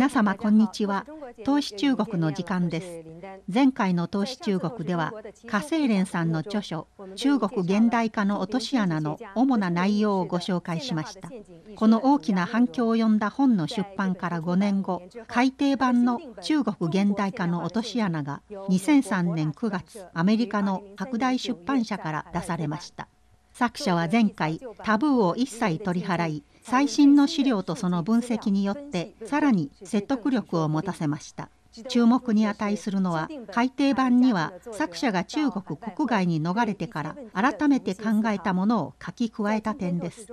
皆様こんにちは投資中国の時間です前回の投資中国では火星連さんの著書中国現代化の落とし穴の主な内容をご紹介しましたこの大きな反響を呼んだ本の出版から5年後改訂版の中国現代化の落とし穴が2003年9月アメリカの拡大出版社から出されました作者は前回タブーを一切取り払い最新の資料とその分析によってさらに説得力を持たせました。注目に値するのは改訂版には作者が中国国外に逃れてから改めて考えたものを書き加えた点です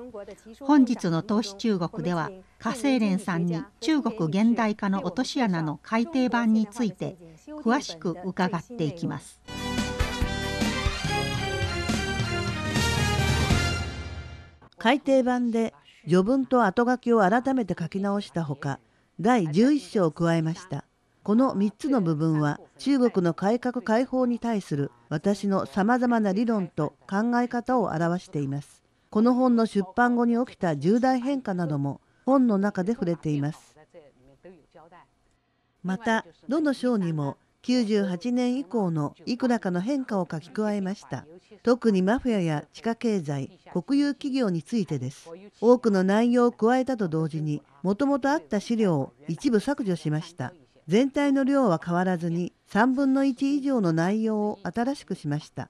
本日の投資中国では火星連さんに中国現代化の落とし穴の改訂版について詳しく伺っていきます改訂版で序文と後書きを改めて書き直したほか第11章を加えましたこの3つの部分は中国の改革開放に対する私のさまざまな理論と考え方を表していますこの本の出版後に起きた重大変化なども本の中で触れていますまたどの章にも98年以降のいくらかの変化を書き加えました特にマフィアや地下経済国有企業についてです多くの内容を加えたと同時にもともとあった資料を一部削除しました全体の量は変わらずに3分の1以上の内容を新しくしました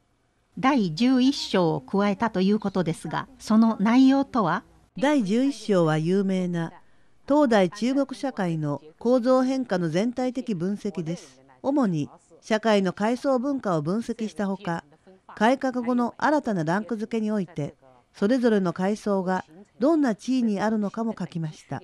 第11章を加えたということですがその内容とは第11章は有名な東大中国社会の構造変化の全体的分析です主に社会の階層文化を分析したほか改革後の新たなランク付けにおいてそれぞれの階層がどんな地位にあるのかも書きました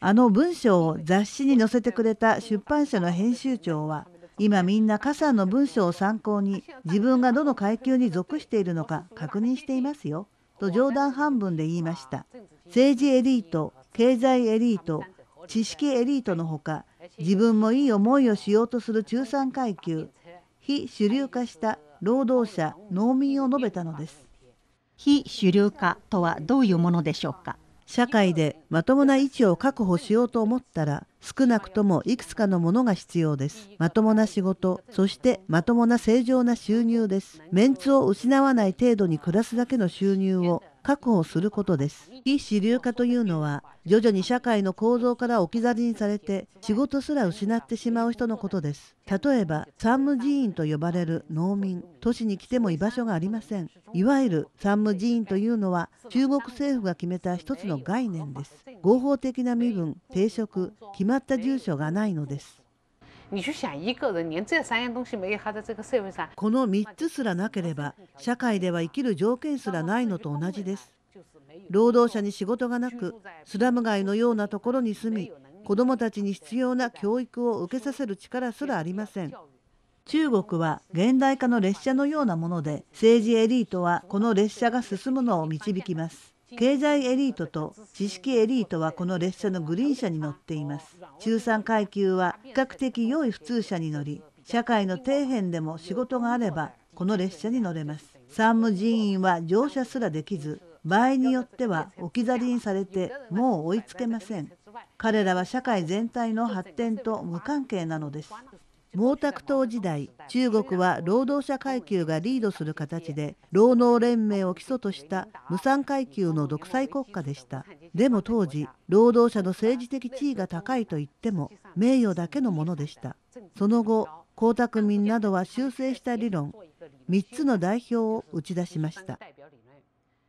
あの文章を雑誌に載せてくれた出版社の編集長は今みんな加算の文章を参考に自分がどの階級に属しているのか確認していますよと冗談半分で言いました政治エリート経済エリート知識エリートのほか自分もいい思いをしようとする中産階級非主流化した労働者農民を述べたのです非主流化とはどういうものでしょうか社会でまともな位置を確保しようと思ったら少なくともいくつかのものが必要ですまともな仕事そしてまともな正常な収入ですメンツを失わない程度に暮らすだけの収入を確保することです。非主流化というのは、徐々に社会の構造から置き去りにされて、仕事すら失ってしまう人のことです。例えば、産務寺院と呼ばれる農民、都市に来ても居場所がありません。いわゆる産務寺院というのは、中国政府が決めた一つの概念です。合法的な身分、定職、決まった住所がないのです。你去想一个人连这三样东西没有，他在这个社会上。この三つすらなければ、社会では生きる条件すらないのと同じです。労働者に仕事がなく、スラム街のようなところに住み、子どもたちに必要な教育を受けさせる力すらありません。中国は現代化の列車のようなもので、政治エリートはこの列車が進むのを導きます。経済エリートと知識エリートはこの列車のグリーン車に乗っています中産階級は比較的良い普通車に乗り社会の底辺でも仕事があればこの列車に乗れます山武寺院は乗車すらできず場合によっては置き去りにされてもう追いつけません彼らは社会全体の発展と無関係なのです毛沢東時代中国は労働者階級がリードする形で労農連盟を基礎とした無産階級の独裁国家でしたでも当時労働者の政治的地位が高いといっても名誉だけのものでしたその後江沢民などは修正した理論3つの代表を打ち出しました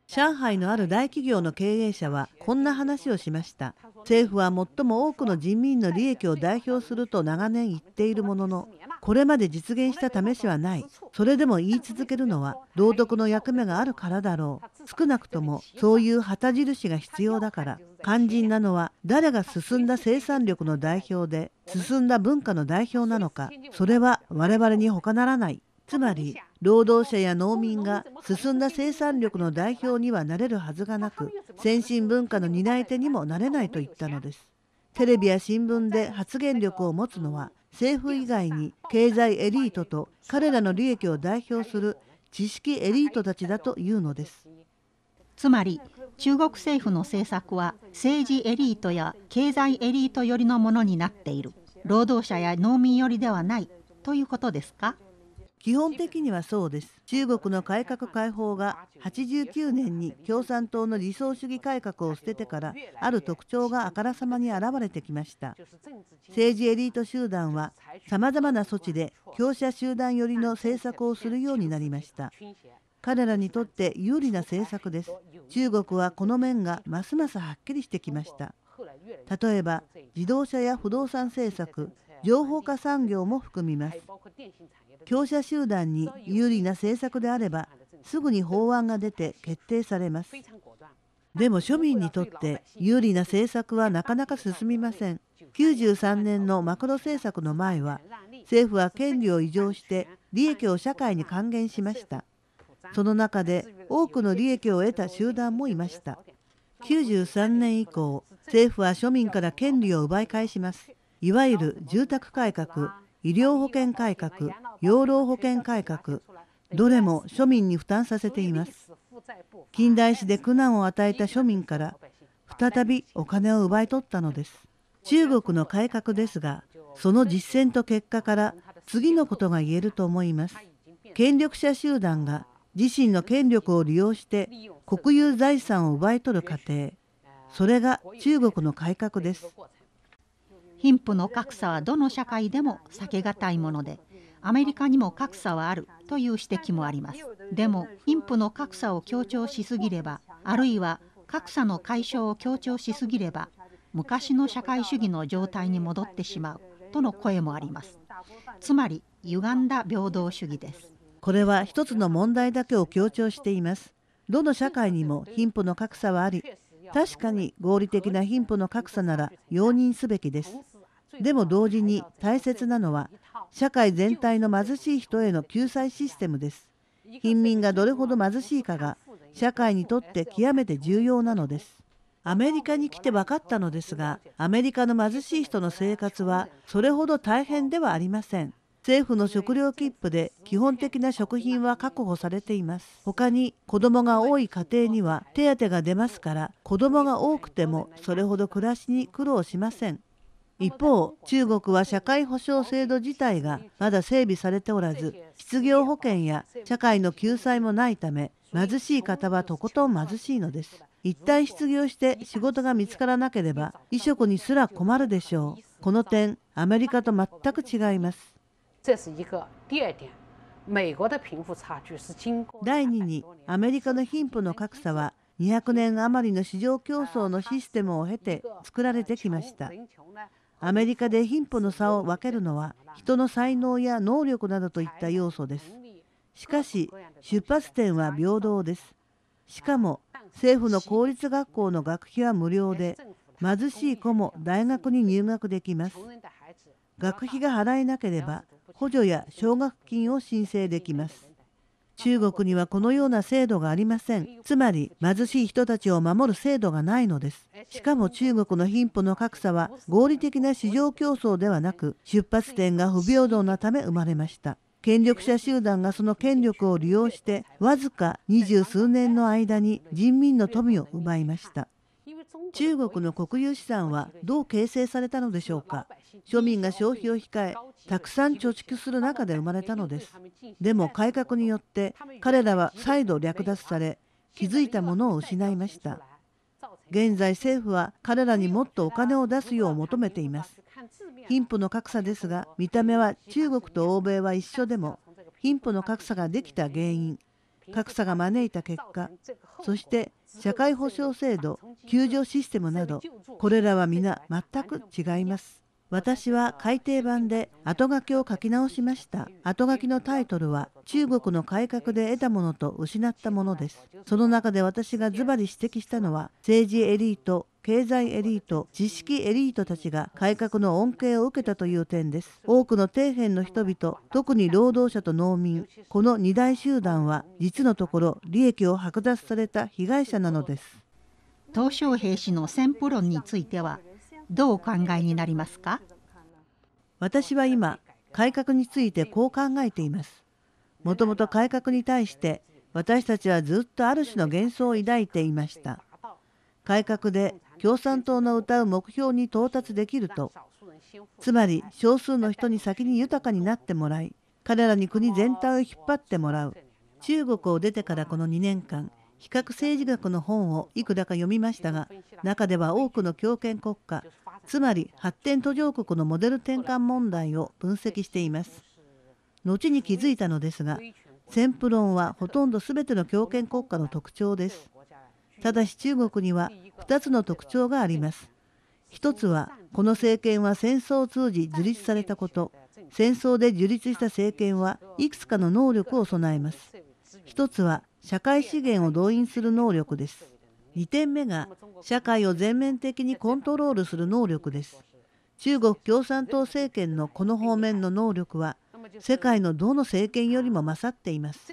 上海のある大企業の経営者はこんな話をしました政府は最も多くの人民の利益を代表すると長年言っているもののこれまで実現した試しはないそれでも言い続けるのは道徳の役目があるからだろう少なくともそういう旗印が必要だから肝心なのは誰が進んだ生産力の代表で進んだ文化の代表なのかそれは我々に他ならないつまり労働者や農民が進んだ生産力の代表にはなれるはずがなく先進文化の担い手にもなれないと言ったのですテレビや新聞で発言力を持つのは政府以外に経済エリートと彼らの利益を代表する知識エリートたちだというのですつまり中国政府の政策は政治エリートや経済エリート寄りのものになっている労働者や農民寄りではないということですか基本的にはそうです。中国の改革開放が89年に共産党の理想主義改革を捨ててから、ある特徴があからさまに現れてきました。政治エリート集団は、さまざまな措置で強者集団寄りの政策をするようになりました。彼らにとって有利な政策です。中国はこの面がますますはっきりしてきました。例えば自動車や不動産政策情報化産業も含みます強者集団に有利な政策であればすぐに法案が出て決定されますでも庶民にとって有利な政策はなかなか進みません93年のマクロ政策の前は政府は権利を移譲して利益を社会に還元しましたその中で多くの利益を得た集団もいました93年以降政府は庶民から権利を奪い返しますいわゆる住宅改革医療保険改革養老保険改革どれも庶民に負担させています近代史で苦難を与えた庶民から再びお金を奪い取ったのです中国の改革ですがその実践と結果から次のことが言えると思います権力者集団が自身の権力を利用して国有財産を奪い取る過程それが中国の改革です貧富の格差はどの社会でも避けがたいものでアメリカにも格差はあるという指摘もありますでも貧富の格差を強調しすぎればあるいは格差の解消を強調しすぎれば昔の社会主義の状態に戻ってしまうとの声もありますつまり歪んだ平等主義ですこれは一つの問題だけを強調していますどの社会にも貧富の格差はあり確かに合理的な貧富の格差なら容認すべきです。でも同時に大切なのは社会全体の貧しい人への救済システムです。貧民がどれほど貧しいかが社会にとって極めて重要なのです。アメリカに来て分かったのですがアメリカの貧しい人の生活はそれほど大変ではありません。政府の食料切符で基本的な食品は確保されています他に子供が多い家庭には手当が出ますから子供が多くてもそれほど暮らしに苦労しません一方中国は社会保障制度自体がまだ整備されておらず失業保険や社会の救済もないため貧しい方はとことん貧しいのです一旦失業して仕事が見つからなければ衣食にすら困るでしょうこの点アメリカと全く違います这是一个。第二点。第2にアメリカの貧富の格差は200年余りの市場競争のシステムを経て作られてきましたアメリカで貧富の差を分けるのは人の才能や能力などといった要素ですしかし出発点は平等ですしかも政府の公立学校の学費は無料で貧しい子も大学に入学できます学費が払えなければ補助や奨学金を申請できます中国にはこのような制度がありませんつまり貧しい人たちを守る制度がないのですしかも中国の貧富の格差は合理的な市場競争ではなく出発点が不平等なため生まれました権力者集団がその権力を利用してわずか二十数年の間に人民の富を奪いました中国の国有資産はどう形成されたのでしょうか庶民が消費を控えたくさん貯蓄する中で生まれたのですでも改革によって彼らは再度略奪され気づいたものを失いました現在政府は彼らにもっとお金を出すよう求めています貧富の格差ですが見た目は中国と欧米は一緒でも貧富の格差ができた原因格差が招いた結果そして社会保障制度救助システムなどこれらは皆全く違います私は改訂版で後書きを書き直しました後書きのタイトルは中国の改革で得たものと失ったものですその中で私がズバリ指摘したのは政治エリート経済エリート、知識エリートたちが改革の恩恵を受けたという点です。多くの底辺の人々、特に労働者と農民、この二大集団は実のところ利益を剥奪された被害者なのです。鄧小平氏の先歩論については、どうお考えになりますか私は今改革についてこう考えていますもともと改革に対して私たちはずっとある種の幻想を抱いていました改革で共産党の歌う目標に到達できるとつまり少数の人に先に豊かになってもらい彼らに国全体を引っ張ってもらう中国を出てからこの2年間比較政治学の本をいくらか読みましたが中では多くの強権国家つまり発展途上国のモデル転換問題を分析しています後に気づいたのですが先プ論はほとんど全ての強権国家の特徴ですただし中国には2つの特徴があります1つはこの政権は戦争を通じ樹立されたこと戦争で樹立した政権はいくつかの能力を備えます1つは社会資源を動員する能力です。2点目が社会を全面的にコントロールする能力です。中国共産党政権のこの方面の能力は世界のどの政権よりも勝っています。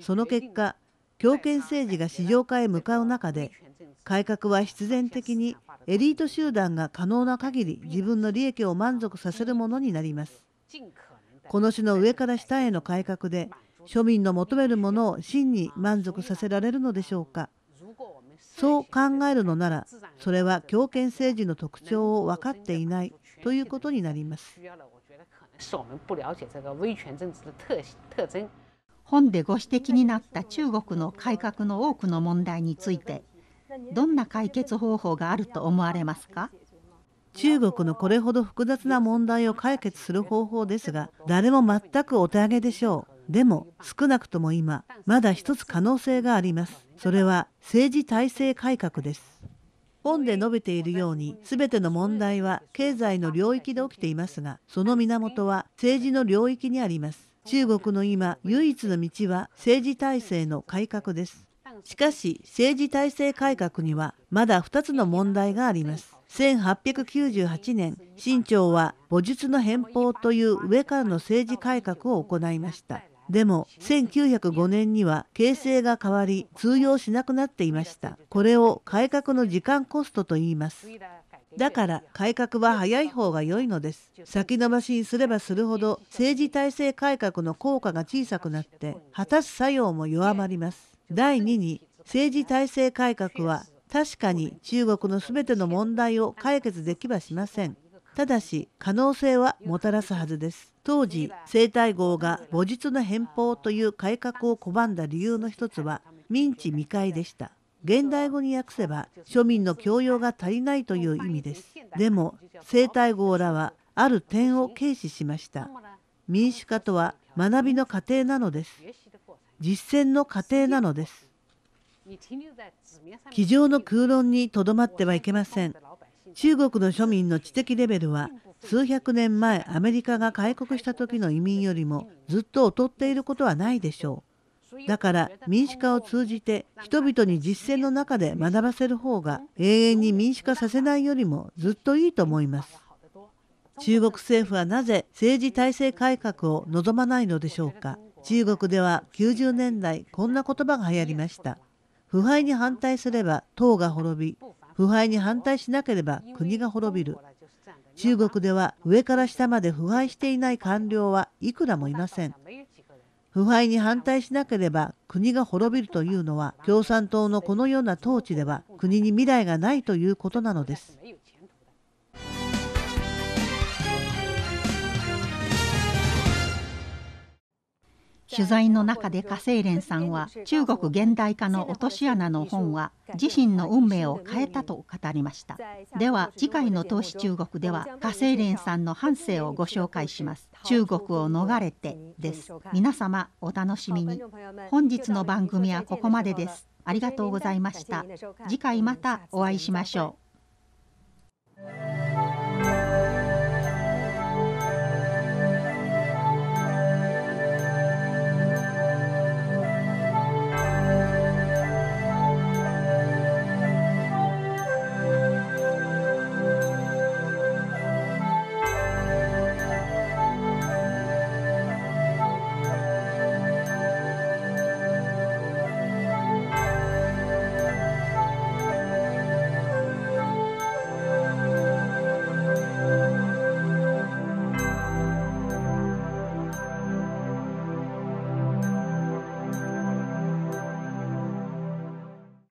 その結果、強権政治が市場化へ向かう中で改革は必然的にエリート集団が可能な限り自分の利益を満足させるものになります。この種の上から下への改革で庶民の求めるものを真に満足させられるのでしょうかそう考えるのならそれは強権政治の特徴を分かっていないということになります。本でご指摘になった中国の改革の多くの問題についてどんな解決方法があると思われますか中国のこれほど複雑な問題を解決する方法ですが誰も全くお手上げでしょう。でも少なくとも今まだ一つ可能性がありますそれは政治体制改革です本で述べているように全ての問題は経済の領域で起きていますがその源は政治の領域にあります中国の今唯一の道は政治体制の改革ですしかし政治体制改革にはまだ2つの問題があります1898年清朝は母術の返法という上からの政治改革を行いましたでも1905年には形勢が変わり通用しなくなっていましたこれを改革の時間コストと言いますだから改革は早い方が良いのです先延ばしにすればするほど政治体制改革の効果が小さくなって果たす作用も弱まります第2に政治体制改革は確かに中国のすべての問題を解決できはしませんただし可能性はもたらすはずです当時生太后が母術の返報という改革を拒んだ理由の一つは民地未開でした現代語に訳せば庶民の教養が足りないという意味ですでも生太后らはある点を軽視しました民主化とは学びの過程なのです実践の過程なのです机上の空論にとどまってはいけません中国の庶民の知的レベルは数百年前アメリカが開国した時の移民よりもずっと劣っていることはないでしょう。だから民主化を通じて人々に実践の中で学ばせる方が永遠に民主化させないよりもずっといいと思います。中国政府はなぜ政治体制改革を望まないのでしょうか。中国では90年代こんな言葉が流行りました。腐敗に反対すれば党が滅び腐敗に反対しなければ国が滅びる中国では上から下まで腐敗していない官僚はいくらもいません腐敗に反対しなければ国が滅びるというのは共産党のこのような統治では国に未来がないということなのです取材の中で華清蓮さんは中国現代化の落とし穴の本は自身の運命を変えたと語りましたでは次回の「投資中国」では華清蓮さんの半生をご紹介します「中国を逃れて」です皆様お楽しみに本日の番組はここまでですありがとうございました次回またお会いしましょう